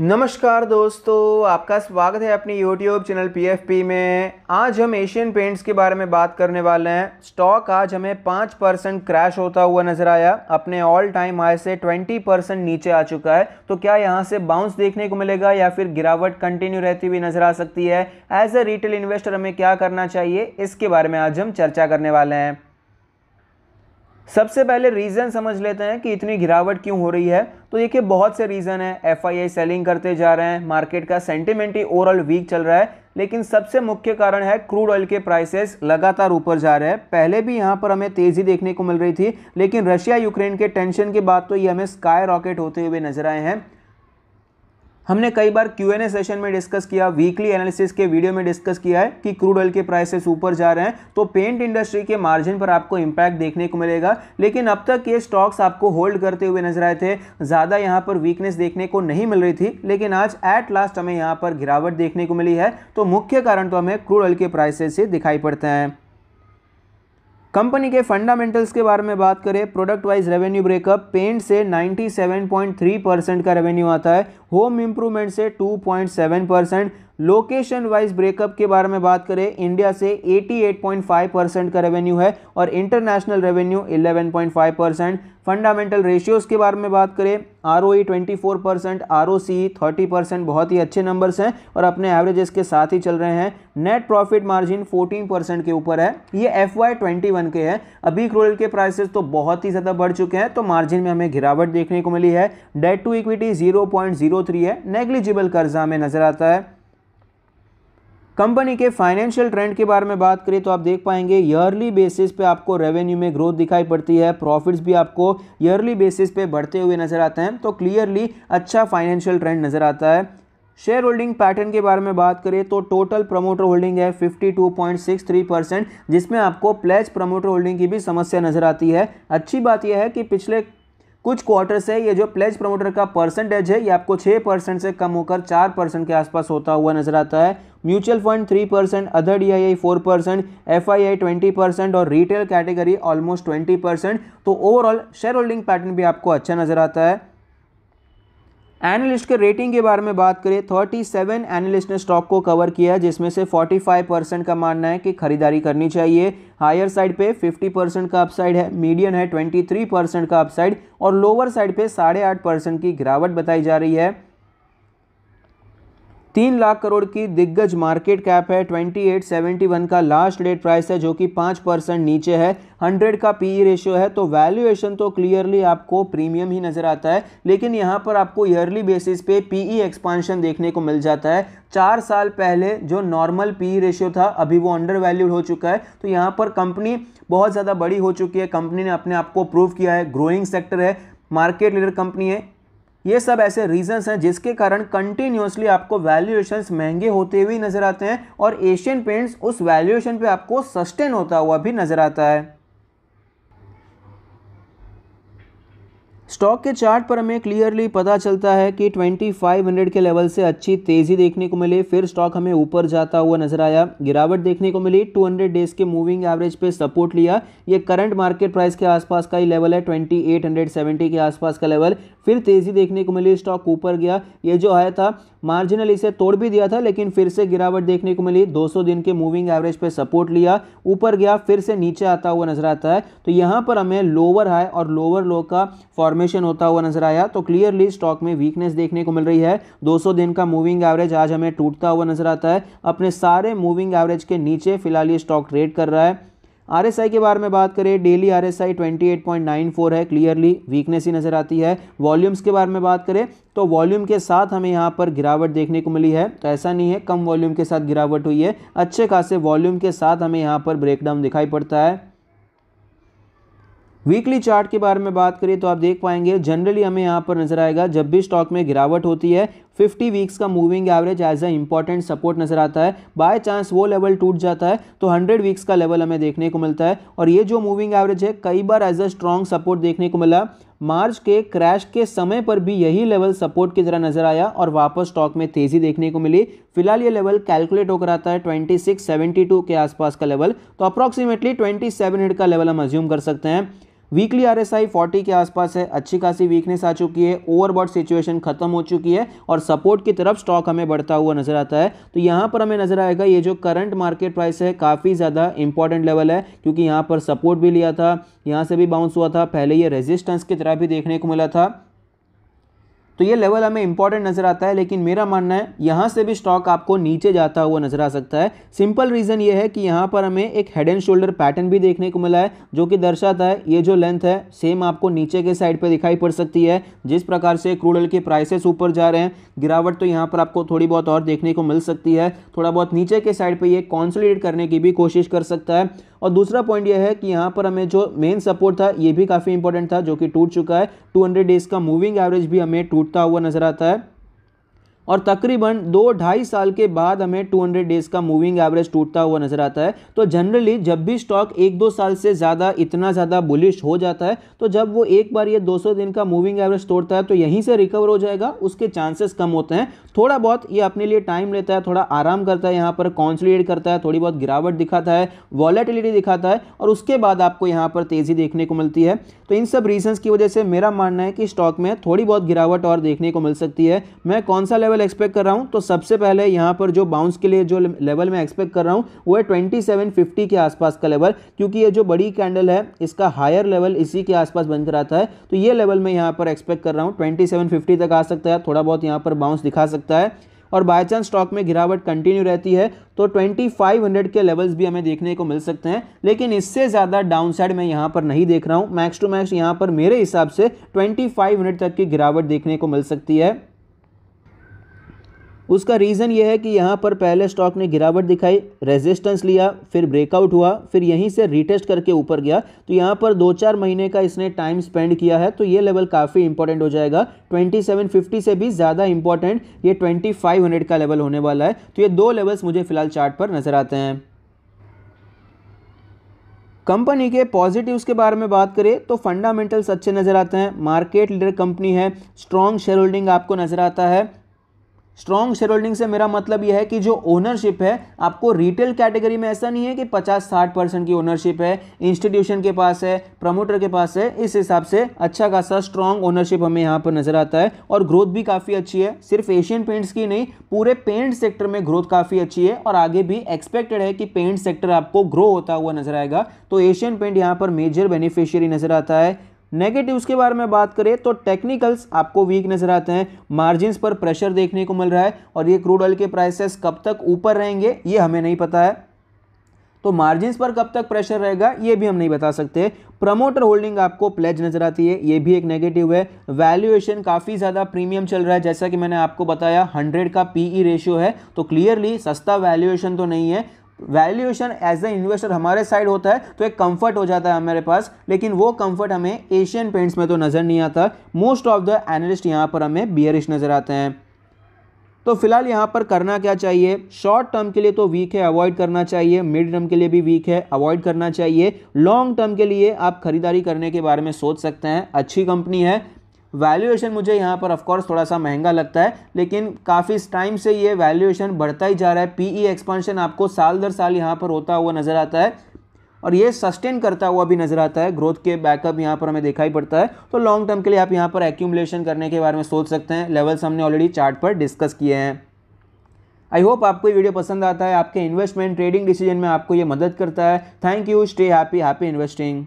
नमस्कार दोस्तों आपका स्वागत है अपनी YouTube चैनल PFP में आज हम एशियन पेंट्स के बारे में बात करने वाले हैं स्टॉक आज हमें पाँच परसेंट क्रैश होता हुआ नज़र आया अपने ऑल टाइम हाई से ट्वेंटी परसेंट नीचे आ चुका है तो क्या यहां से बाउंस देखने को मिलेगा या फिर गिरावट कंटिन्यू रहती हुई नज़र आ सकती है एज अ रिटेल इन्वेस्टर हमें क्या करना चाहिए इसके बारे में आज हम चर्चा करने वाले हैं सबसे पहले रीज़न समझ लेते हैं कि इतनी गिरावट क्यों हो रही है तो देखिए बहुत से रीज़न हैं एफआईआई सेलिंग करते जा रहे हैं मार्केट का सेंटिमेंट ही ओवरऑल वीक चल रहा है लेकिन सबसे मुख्य कारण है क्रूड ऑयल के प्राइसेस लगातार ऊपर जा रहे हैं पहले भी यहाँ पर हमें तेज़ी देखने को मिल रही थी लेकिन रशिया यूक्रेन के टेंशन की बात तो ये हमें स्काई रॉकेट होते हुए नजर आए हैं हमने कई बार क्यू एन ए सेशन में डिस्कस किया वीकली एनालिसिस के वीडियो में डिस्कस किया है कि क्रूड ऑयल के प्राइसेस ऊपर जा रहे हैं तो पेंट इंडस्ट्री के मार्जिन पर आपको इंपैक्ट देखने को मिलेगा लेकिन अब तक ये स्टॉक्स आपको होल्ड करते हुए नजर आए थे ज़्यादा यहाँ पर वीकनेस देखने को नहीं मिल रही थी लेकिन आज एट लास्ट हमें यहाँ पर गिरावट देखने को मिली है तो मुख्य कारण तो हमें क्रूड ऑयल के प्राइसेस से दिखाई पड़ते हैं कंपनी के फंडामेंटल्स के बारे में बात करें product wise revenue breakup paint से 97.3 परसेंट का रेवेन्यू आता है होम इम्प्रूवमेंट से 2.7 परसेंट लोकेशन वाइज ब्रेकअप के बारे में बात करें इंडिया से 88.5 परसेंट का रेवेन्यू है और international revenue 11.5 percent fundamental ratios के बारे में बात करें R O E twenty four percent R O C thirty percent बहुत ही अच्छे नंबर्स हैं और अपने एवरेजेस के साथ ही चल रहे हैं नेट प्रॉफिट मार्जिन 14 परसेंट के ऊपर है ये एफ वाई ट्वेंटी वन के हैं अभी क्रोल के प्राइसेस तो बहुत ही ज़्यादा बढ़ चुके हैं तो मार्जिन में हमें गिरावट देखने को मिली है debt to equity zero point zero three है नेग्लिजिबल कर्जा में नजर आता है कंपनी के फाइनेंशियल ट्रेंड के बारे में बात करें तो आप देख पाएंगे ईयरली बेसिस पे आपको रेवेन्यू में ग्रोथ दिखाई पड़ती है प्रॉफिट्स भी आपको ईयरली बेसिस पे बढ़ते हुए नजर आते हैं तो क्लियरली अच्छा फाइनेंशियल ट्रेंड नजर आता है शेयर होल्डिंग पैटर्न के बारे में बात करें तो टोटल प्रमोटर होल्डिंग है 52.63 परसेंट जिसमें आपको प्लेज प्रमोटर होल्डिंग की भी समस्या नजर आती है अच्छी बात यह है कि पिछले कुछ क्वार्टर से ये जो प्लेज प्रमोटर का परसेंटेज है ये आपको 6 परसेंट से कम होकर 4 परसेंट के आसपास होता हुआ नजर आता है mutual fund 3 percent other D I I four percent F I I twenty percent और रिटेल कैटेगरी ऑलमोस्ट 20 परसेंट तो ओवरऑल शेयर होल्डिंग पैटर्न भी आपको अच्छा नजर आता है एनालिस्ट के रेटिंग के बारे में बात करें 37 एनालिस्ट ने स्टॉक को कवर किया जिसमें से 45 परसेंट का मानना है कि खरीदारी करनी चाहिए हायर साइड पे 50 परसेंट का अपसाइड है मीडियन है 23 परसेंट का अपसाइड और लोअर साइड पे साढ़े आठ परसेंट की गिरावट बताई जा रही है तीन लाख करोड़ की दिग्गज मार्केट कैप है 2871 का लास्ट डेट प्राइस है जो कि पाँच परसेंट नीचे है 100 का पी रेशियो e है तो वैल्यूएशन तो क्लियरली आपको प्रीमियम ही नज़र आता है लेकिन यहाँ पर आपको ईयरली बेसिस पे पीई एक्सपांशन e देखने को मिल जाता है चार साल पहले जो नॉर्मल पी रेशियो था अभी वो अंडर वैल्यूड हो चुका है तो यहाँ पर कंपनी बहुत ज़्यादा बड़ी हो चुकी है कंपनी ने अपने आप को प्रूव किया है ग्रोइंग सेक्टर है मार्केट लीडर कंपनी है ये सब ऐसे रीजंस हैं जिसके कारण कंटिन्यूसली आपको वैल्यूएशंस महंगे होते हुए नजर आते हैं और एशियन पेंट्स उस वैल्यूएशन पे आपको सस्टेन होता हुआ भी नजर आता है स्टॉक के चार्ट पर हमें क्लियरली पता चलता है कि 2500 के लेवल से अच्छी तेज़ी देखने को मिली फिर स्टॉक हमें ऊपर जाता हुआ नजर आया गिरावट देखने को मिली 200 डेज के मूविंग एवरेज पे सपोर्ट लिया ये करंट मार्केट प्राइस के आसपास का ही लेवल है 2870 के आसपास का लेवल फिर तेज़ी देखने को मिली स्टॉक ऊपर गया ये जो आया था मार्जिनल इसे तोड़ भी दिया था लेकिन फिर से गिरावट देखने को मिली 200 दिन के मूविंग एवरेज पे सपोर्ट लिया ऊपर गया फिर से नीचे आता हुआ नजर आता है तो यहाँ पर हमें लोअर हाई और लोअर लो का फॉर्मेशन सॉल्यूशन होता हुआ नजर आया तो क्लियरली स्टॉक में वीकनेस देखने को मिल रही है 200 दिन का मूविंग एवरेज आज हमें टूटता हुआ नजर आता है अपने सारे मूविंग एवरेज के नीचे फिलहाल ये स्टॉक ट्रेड कर रहा है आर के बारे में बात करें डेली आर 28.94 है क्लियरली वीकनेस ही नज़र आती है वॉल्यूम्स के बारे में बात करें तो वॉल्यूम के साथ हमें यहाँ पर गिरावट देखने को मिली है तो ऐसा नहीं है कम वॉल्यूम के साथ गिरावट हुई है अच्छे खासे वॉल्यूम के साथ हमें यहाँ पर ब्रेकडाउन दिखाई पड़ता है वीकली चार्ट के बारे में बात करें तो आप देख पाएंगे जनरली हमें यहाँ पर नजर आएगा जब भी स्टॉक में गिरावट होती है 50 वीक्स का moving average as a important support नजर आता है बाय चांस वो लेवल टूट जाता है तो 100 वीक्स का लेवल हमें देखने को मिलता है और ये जो मूविंग एवरेज है कई बार एज अ स्ट्रॉन्ग सपोर्ट देखने को मिला मार्च के क्रैश के समय पर भी यही लेवल सपोर्ट की तरह नजर आया और वापस स्टॉक में तेजी देखने को मिली फिलहाल ये लेवल कैलकुलेट होकर आता है 2672 के आसपास का लेवल तो अप्रॉक्सीमेटली 2700 का लेवल हम अज्यूम कर सकते हैं weekly R S I forty के आसपास है अच्छी खासी वीकनेस आ चुकी है ओवरबॉड सिचुएशन खत्म हो चुकी है और सपोर्ट की तरफ स्टॉक हमें बढ़ता हुआ नजर आता है तो यहाँ पर हमें नजर आएगा ये जो करंट मार्केट प्राइस है काफ़ी ज़्यादा इंपॉर्टेंट लेवल है क्योंकि यहाँ पर सपोर्ट भी लिया था यहाँ से भी बाउंस हुआ था पहले ये रेजिस्टेंस की तरह भी देखने को मिला था तो ये लेवल हमें इंपॉर्टेंट नज़र आता है लेकिन मेरा मानना है यहाँ से भी स्टॉक आपको नीचे जाता हुआ नज़र आ सकता है सिंपल रीज़न ये है कि यहाँ पर हमें एक हेड एंड शोल्डर पैटर्न भी देखने को मिला है जो कि दर्शाता है ये जो लेंथ है सेम आपको नीचे के साइड पर दिखाई पड़ सकती है जिस प्रकार से क्रूड ऑयल के प्राइसेस ऊपर जा रहे हैं गिरावट तो यहाँ पर आपको थोड़ी बहुत और देखने को मिल सकती है थोड़ा बहुत नीचे के साइड पर ये कॉन्सोलिडेट करने की भी कोशिश कर सकता है और दूसरा पॉइंट यह है कि यहाँ पर हमें जो मेन सपोर्ट था ये भी काफ़ी इंपॉर्टेंट था जो कि टूट चुका है हंड्रेड डेज़ का मूविंग एवरेज भी हमें टूट टूटता हुआ नजर आता है और तकरीबन दो ढाई साल के बाद हमें 200 डेज़ का मूविंग एवरेज टूटता हुआ नज़र आता है तो जनरली जब भी स्टॉक एक दो साल से ज़्यादा इतना ज़्यादा बुलिश हो जाता है तो जब वो एक बार ये 200 दिन का मूविंग एवरेज तोड़ता है तो यहीं से रिकवर हो जाएगा उसके चांसेस कम होते हैं थोड़ा बहुत ये अपने लिए टाइम लेता है थोड़ा आराम करता है यहाँ पर कॉन्सुलेट करता है थोड़ी बहुत गिरावट दिखाता है वॉलेटिलिटी दिखाता है और उसके बाद आपको यहाँ पर तेज़ी देखने को मिलती है तो इन सब रीजन्स की वजह से मेरा मानना है कि स्टॉक में थोड़ी बहुत गिरावट और देखने को मिल सकती है मैं कौन सा लेवल लेवल एक्सपेक्ट कर रहा हूँ तो सबसे पहले यहाँ पर जो बाउंस के लिए जो लेवल मैं एक्सपेक्ट कर रहा हूँ वो है ट्वेंटी के आसपास का लेवल क्योंकि ये जो बड़ी कैंडल है इसका हायर लेवल इसी के आसपास बन कर आता है तो ये लेवल मैं यहाँ पर एक्सपेक्ट कर रहा हूँ ट्वेंटी तक आ सकता है थोड़ा बहुत यहाँ पर बाउंस दिखा सकता है और बाय चांस स्टॉक में गिरावट कंटिन्यू रहती है तो 2500 के लेवल्स भी हमें देखने को मिल सकते हैं लेकिन इससे ज़्यादा डाउनसाइड मैं यहाँ पर नहीं देख रहा हूँ मैक्स टू मैक्स यहाँ पर मेरे हिसाब से 2500 तक की गिरावट देखने को मिल सकती है उसका रीज़न ये है कि यहाँ पर पहले स्टॉक ने गिरावट दिखाई रेजिस्टेंस लिया फिर ब्रेकआउट हुआ फिर यहीं से रीटेस्ट करके ऊपर गया तो यहाँ पर दो चार महीने का इसने टाइम स्पेंड किया है तो ये लेवल काफ़ी इंपॉर्टेंट हो जाएगा 2750 से भी ज़्यादा इंपॉर्टेंट ये 2500 का लेवल होने वाला है तो ये दो लेवल्स मुझे फ़िलहाल चार्ट पर नज़र आते हैं कंपनी के पॉजिटिव्स के बारे में बात करें तो फंडामेंटल्स अच्छे नज़र आते हैं मार्केट लीडर कंपनी है स्ट्रॉन्ग शेयर होल्डिंग आपको नज़र आता है स्ट्रॉन्ग शेयर होल्डिंग से मेरा मतलब यह है कि जो ओनरशिप है आपको रिटेल कैटेगरी में ऐसा नहीं है कि 50-60 परसेंट की ओनरशिप है इंस्टीट्यूशन के पास है प्रमोटर के पास है इस हिसाब से अच्छा खासा स्ट्रॉन्ग ओनरशिप हमें यहाँ पर नजर आता है और ग्रोथ भी काफ़ी अच्छी है सिर्फ एशियन पेंट्स की नहीं पूरे पेंट सेक्टर में ग्रोथ काफ़ी अच्छी है और आगे भी एक्सपेक्टेड है कि पेंट सेक्टर आपको ग्रो होता हुआ नजर आएगा तो एशियन पेंट यहाँ पर मेजर बेनिफिशियरी नजर आता है नेगेटिव्स के बारे में बात करें तो टेक्निकल्स आपको वीक नजर आते हैं मार्जिन पर प्रेशर देखने को मिल रहा है और ये क्रूड ऑयल के प्राइसेस कब तक ऊपर रहेंगे ये हमें नहीं पता है तो मार्जिन पर कब तक प्रेशर रहेगा ये भी हम नहीं बता सकते प्रमोटर होल्डिंग आपको प्लेज नजर आती है ये भी एक नेगेटिव है वैल्यूएशन काफ़ी ज़्यादा प्रीमियम चल रहा है जैसा कि मैंने आपको बताया 100 का पीई रेशियो e है तो क्लियरली सस्ता वैल्यूएशन तो नहीं है वैल्यूएशन एज ए इन्वेस्टर हमारे साइड होता है तो एक कंफर्ट हो जाता है हमारे पास लेकिन वो कंफर्ट हमें एशियन पेंट्स में तो नज़र नहीं आता मोस्ट ऑफ द एनालिस्ट यहां पर हमें बियरिश नज़र आते हैं तो फिलहाल यहां पर करना क्या चाहिए शॉर्ट टर्म के लिए तो वीक है अवॉइड करना चाहिए मिड टर्म के लिए भी वीक है अवॉइड करना चाहिए लॉन्ग टर्म के लिए आप खरीदारी करने के बारे में सोच सकते हैं अच्छी कंपनी है वैल्यूएशन मुझे यहाँ पर ऑफकोर्स थोड़ा सा महंगा लगता है लेकिन काफ़ी टाइम से ये वैल्यूएशन बढ़ता ही जा रहा है पीई एक्सपांशन e आपको साल दर साल यहाँ पर होता हुआ नज़र आता है और ये सस्टेन करता हुआ भी नज़र आता है ग्रोथ के बैकअप यहाँ पर हमें दिखाई पड़ता है तो लॉन्ग टर्म के लिए आप यहाँ पर एक्यूमुलेशन करने के बारे में सोच सकते हैं लेवल्स हमने ऑलरेडी चार्ट पर डिस्कस किए हैं आई होप आपको ये वीडियो पसंद आता है आपके इन्वेस्टमेंट ट्रेडिंग डिसीजन में आपको ये मदद करता है thank you stay happy happy investing